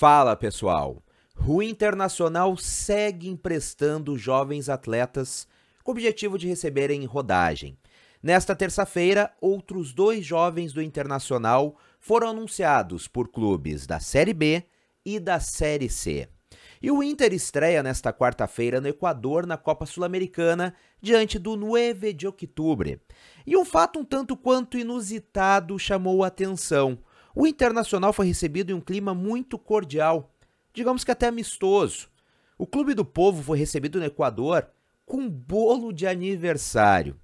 Fala pessoal! O Internacional segue emprestando jovens atletas com o objetivo de receberem rodagem. Nesta terça-feira, outros dois jovens do Internacional foram anunciados por clubes da Série B e da Série C. E o Inter estreia nesta quarta-feira no Equador na Copa Sul-Americana diante do 9 de Outubro. E um fato um tanto quanto inusitado chamou a atenção. O Internacional foi recebido em um clima muito cordial, digamos que até amistoso. O Clube do Povo foi recebido no Equador com um bolo de aniversário.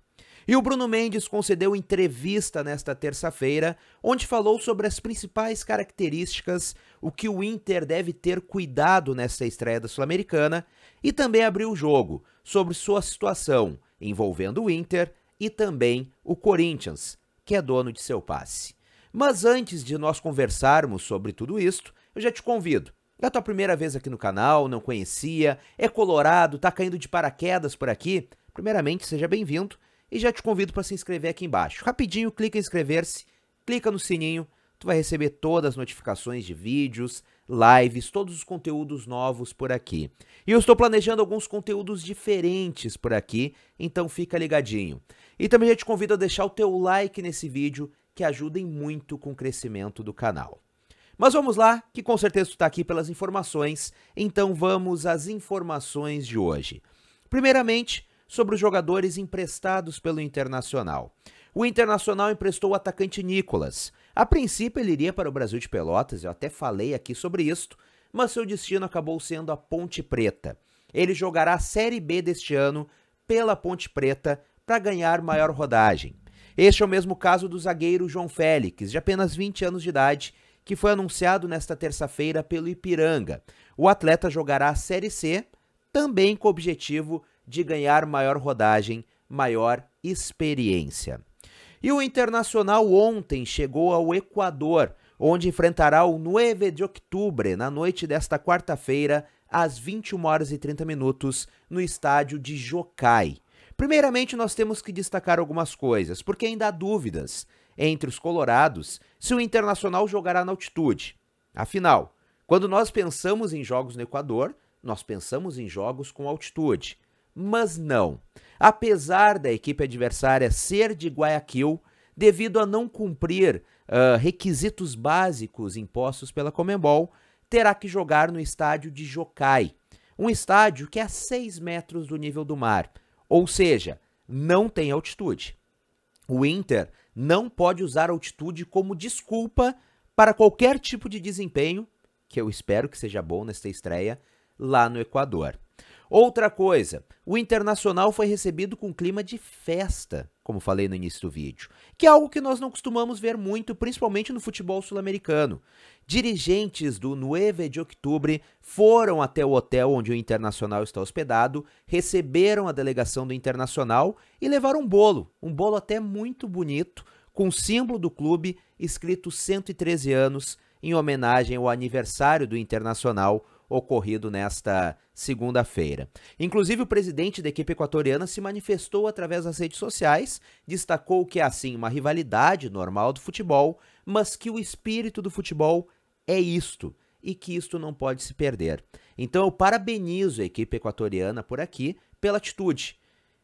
E o Bruno Mendes concedeu entrevista nesta terça-feira, onde falou sobre as principais características, o que o Inter deve ter cuidado nesta estreia da Sul-Americana, e também abriu o jogo sobre sua situação envolvendo o Inter e também o Corinthians, que é dono de seu passe. Mas antes de nós conversarmos sobre tudo isto, eu já te convido. É a tua primeira vez aqui no canal, não conhecia, é colorado, tá caindo de paraquedas por aqui? Primeiramente, seja bem-vindo e já te convido para se inscrever aqui embaixo. Rapidinho, clica em inscrever-se, clica no sininho, tu vai receber todas as notificações de vídeos, lives, todos os conteúdos novos por aqui. E eu estou planejando alguns conteúdos diferentes por aqui, então fica ligadinho. E também já te convido a deixar o teu like nesse vídeo que ajudem muito com o crescimento do canal. Mas vamos lá, que com certeza está aqui pelas informações, então vamos às informações de hoje. Primeiramente, sobre os jogadores emprestados pelo Internacional. O Internacional emprestou o atacante Nicolas. A princípio ele iria para o Brasil de Pelotas, eu até falei aqui sobre isto, mas seu destino acabou sendo a Ponte Preta. Ele jogará a Série B deste ano pela Ponte Preta para ganhar maior rodagem. Este é o mesmo caso do zagueiro João Félix, de apenas 20 anos de idade, que foi anunciado nesta terça-feira pelo Ipiranga. O atleta jogará a Série C, também com o objetivo de ganhar maior rodagem, maior experiência. E o Internacional ontem chegou ao Equador, onde enfrentará o 9 de outubro, na noite desta quarta-feira, às 21 horas e 30 minutos, no estádio de Jocai. Primeiramente, nós temos que destacar algumas coisas, porque ainda há dúvidas entre os colorados se o Internacional jogará na altitude. Afinal, quando nós pensamos em jogos no Equador, nós pensamos em jogos com altitude. Mas não. Apesar da equipe adversária ser de Guayaquil, devido a não cumprir uh, requisitos básicos impostos pela Comembol, terá que jogar no estádio de Jocai, um estádio que é a 6 metros do nível do mar. Ou seja, não tem altitude. O Inter não pode usar altitude como desculpa para qualquer tipo de desempenho, que eu espero que seja bom nesta estreia, lá no Equador. Outra coisa, o Internacional foi recebido com clima de festa como falei no início do vídeo, que é algo que nós não costumamos ver muito, principalmente no futebol sul-americano. Dirigentes do Nueve de outubro foram até o hotel onde o Internacional está hospedado, receberam a delegação do Internacional e levaram um bolo, um bolo até muito bonito, com o símbolo do clube escrito 113 anos em homenagem ao aniversário do Internacional, ocorrido nesta segunda-feira. Inclusive, o presidente da equipe equatoriana se manifestou através das redes sociais, destacou que é assim uma rivalidade normal do futebol, mas que o espírito do futebol é isto e que isto não pode se perder. Então eu parabenizo a equipe equatoriana por aqui pela atitude.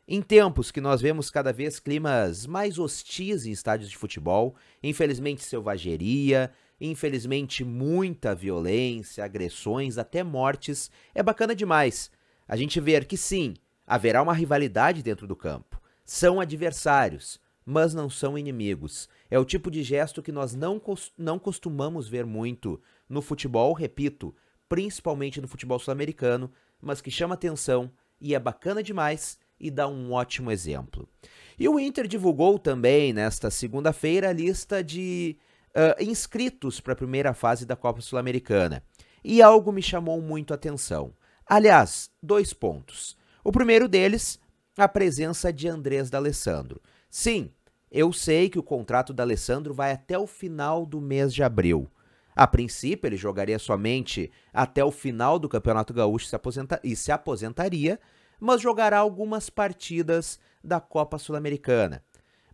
Em tempos que nós vemos cada vez climas mais hostis em estádios de futebol, infelizmente selvageria, Infelizmente, muita violência, agressões, até mortes. É bacana demais a gente ver que sim, haverá uma rivalidade dentro do campo. São adversários, mas não são inimigos. É o tipo de gesto que nós não, não costumamos ver muito no futebol, repito, principalmente no futebol sul-americano, mas que chama atenção e é bacana demais e dá um ótimo exemplo. E o Inter divulgou também nesta segunda-feira a lista de uh, inscritos para a primeira fase da Copa Sul-Americana. E algo me chamou muito a atenção. Aliás, dois pontos. O primeiro deles, a presença de Andrés D'Alessandro. Sim, eu sei que o contrato da Alessandro vai até o final do mês de abril. A princípio, ele jogaria somente até o final do Campeonato Gaúcho se aposenta e se aposentaria, mas jogará algumas partidas da Copa Sul-Americana.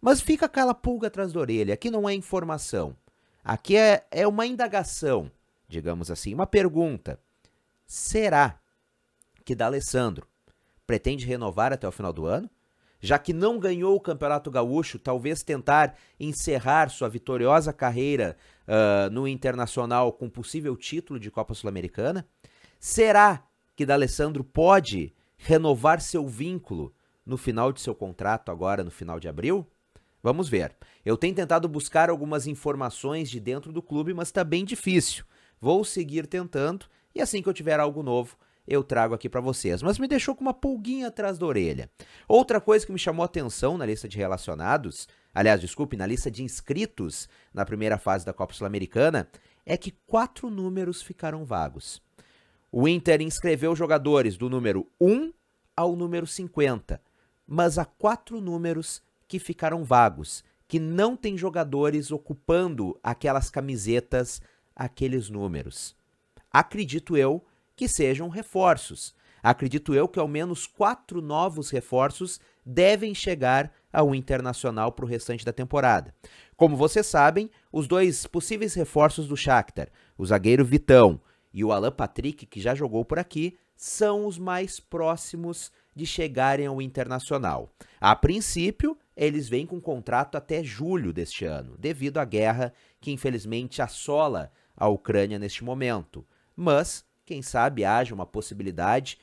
Mas fica aquela pulga atrás da orelha, que não é informação. Aqui é, é uma indagação, digamos assim, uma pergunta. Será que D'Alessandro pretende renovar até o final do ano? Já que não ganhou o Campeonato Gaúcho, talvez tentar encerrar sua vitoriosa carreira uh, no Internacional com possível título de Copa Sul-Americana? Será que D'Alessandro pode renovar seu vínculo no final de seu contrato agora no final de abril? Vamos ver. Eu tenho tentado buscar algumas informações de dentro do clube, mas está bem difícil. Vou seguir tentando e assim que eu tiver algo novo, eu trago aqui para vocês. Mas me deixou com uma pulguinha atrás da orelha. Outra coisa que me chamou atenção na lista de relacionados, aliás, desculpe, na lista de inscritos na primeira fase da Copa Sul-Americana, é que quatro números ficaram vagos. O Inter inscreveu jogadores do número 1 ao número 50, mas há quatro números que ficaram vagos, que não tem jogadores ocupando aquelas camisetas, aqueles números. Acredito eu que sejam reforços. Acredito eu que ao menos quatro novos reforços devem chegar ao Internacional para o restante da temporada. Como vocês sabem, os dois possíveis reforços do Shakhtar, o zagueiro Vitão e o Alan Patrick, que já jogou por aqui, são os mais próximos de chegarem ao Internacional. A princípio, eles vêm com contrato até julho deste ano, devido à guerra que infelizmente assola a Ucrânia neste momento. Mas, quem sabe, haja uma possibilidade,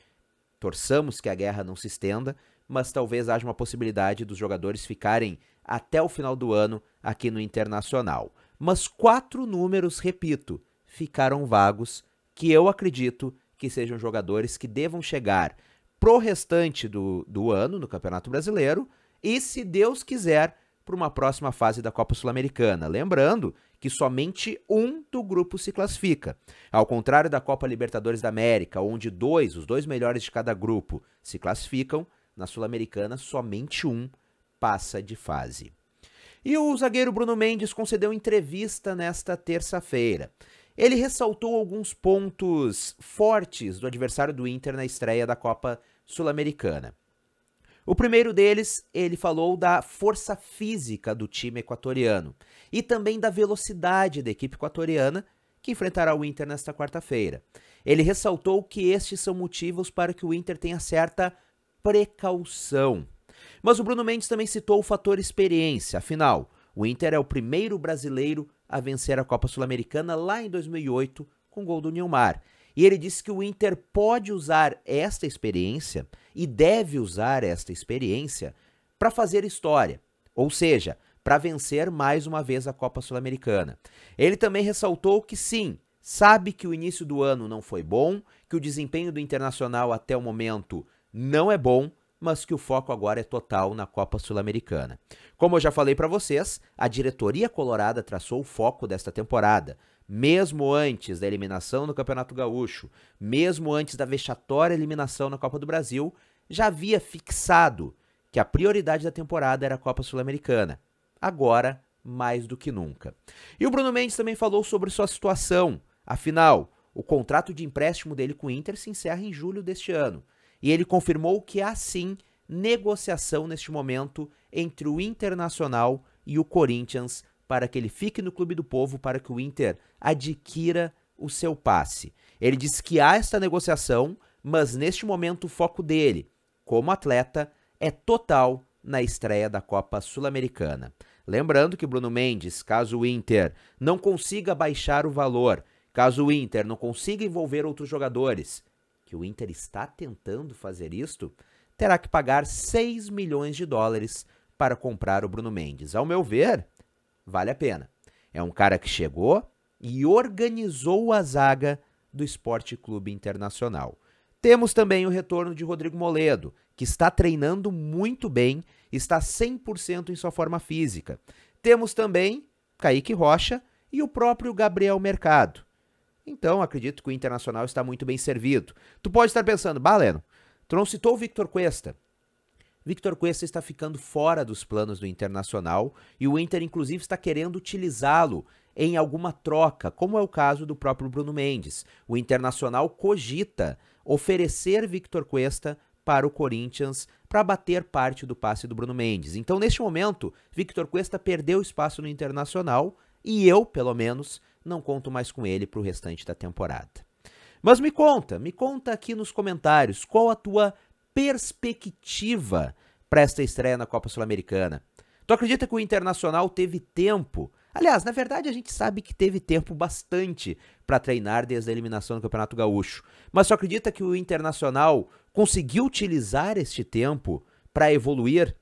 torçamos que a guerra não se estenda, mas talvez haja uma possibilidade dos jogadores ficarem até o final do ano aqui no Internacional. Mas quatro números, repito, ficaram vagos, que eu acredito que sejam jogadores que devam chegar pro restante do, do ano no Campeonato Brasileiro e, se Deus quiser, para uma próxima fase da Copa Sul-Americana. Lembrando que somente um do grupo se classifica. Ao contrário da Copa Libertadores da América, onde dois, os dois melhores de cada grupo, se classificam, na Sul-Americana somente um passa de fase. E o zagueiro Bruno Mendes concedeu entrevista nesta terça-feira. Ele ressaltou alguns pontos fortes do adversário do Inter na estreia da Copa Sul-Americana. O primeiro deles, ele falou da força física do time equatoriano e também da velocidade da equipe equatoriana que enfrentará o Inter nesta quarta-feira. Ele ressaltou que estes são motivos para que o Inter tenha certa precaução. Mas o Bruno Mendes também citou o fator experiência, afinal, o Inter é o primeiro brasileiro a vencer a Copa Sul-Americana lá em 2008 com o gol do Neymar. E ele disse que o Inter pode usar esta experiência e deve usar esta experiência para fazer história, ou seja, para vencer mais uma vez a Copa Sul-Americana. Ele também ressaltou que sim, sabe que o início do ano não foi bom, que o desempenho do Internacional até o momento não é bom, mas que o foco agora é total na Copa Sul-Americana. Como eu já falei para vocês, a diretoria colorada traçou o foco desta temporada mesmo antes da eliminação no Campeonato Gaúcho, mesmo antes da vexatória eliminação na Copa do Brasil, já havia fixado que a prioridade da temporada era a Copa Sul-Americana. Agora, mais do que nunca. E o Bruno Mendes também falou sobre sua situação. Afinal, o contrato de empréstimo dele com o Inter se encerra em julho deste ano. E ele confirmou que há sim negociação neste momento entre o Internacional e o Corinthians para que ele fique no Clube do Povo, para que o Inter adquira o seu passe. Ele diz que há esta negociação, mas neste momento o foco dele, como atleta, é total na estreia da Copa Sul-Americana. Lembrando que Bruno Mendes, caso o Inter não consiga baixar o valor, caso o Inter não consiga envolver outros jogadores, que o Inter está tentando fazer isto, terá que pagar 6 milhões de dólares para comprar o Bruno Mendes. Ao meu ver, vale a pena. É um cara que chegou e organizou a zaga do Esporte Clube Internacional. Temos também o retorno de Rodrigo Moledo, que está treinando muito bem, está 100% em sua forma física. Temos também Kaique Rocha e o próprio Gabriel Mercado. Então, acredito que o Internacional está muito bem servido. Tu pode estar pensando, Baleno, tu não citou o Victor Cuesta. Victor Cuesta está ficando fora dos planos do Internacional e o Inter, inclusive, está querendo utilizá-lo em alguma troca, como é o caso do próprio Bruno Mendes. O Internacional cogita oferecer Victor Cuesta para o Corinthians para bater parte do passe do Bruno Mendes. Então, neste momento, Victor Cuesta perdeu espaço no Internacional e eu, pelo menos, não conto mais com ele para o restante da temporada. Mas me conta, me conta aqui nos comentários qual a tua perspectiva para esta estreia na Copa Sul-Americana? Tu acredita que o Internacional teve tempo? Aliás, na verdade a gente sabe que teve tempo bastante para treinar desde a eliminação do Campeonato Gaúcho. Mas tu acredita que o Internacional conseguiu utilizar este tempo para evoluir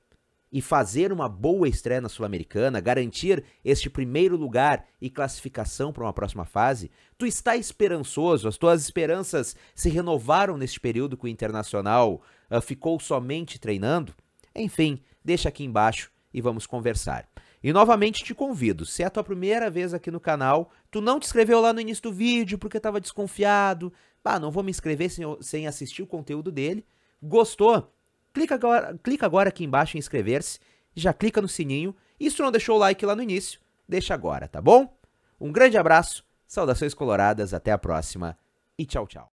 e fazer uma boa estreia na Sul-Americana, garantir este primeiro lugar e classificação para uma próxima fase? Tu está esperançoso? As tuas esperanças se renovaram neste período com o Internacional uh, ficou somente treinando? Enfim, deixa aqui embaixo e vamos conversar. E novamente te convido, se é a tua primeira vez aqui no canal, tu não te inscreveu lá no início do vídeo porque estava desconfiado, bah não vou me inscrever sem, sem assistir o conteúdo dele, gostou? Clica agora, clica agora aqui embaixo em inscrever-se, já clica no sininho, e se tu não deixou o like lá no início, deixa agora, tá bom? Um grande abraço, saudações coloradas, até a próxima e tchau, tchau.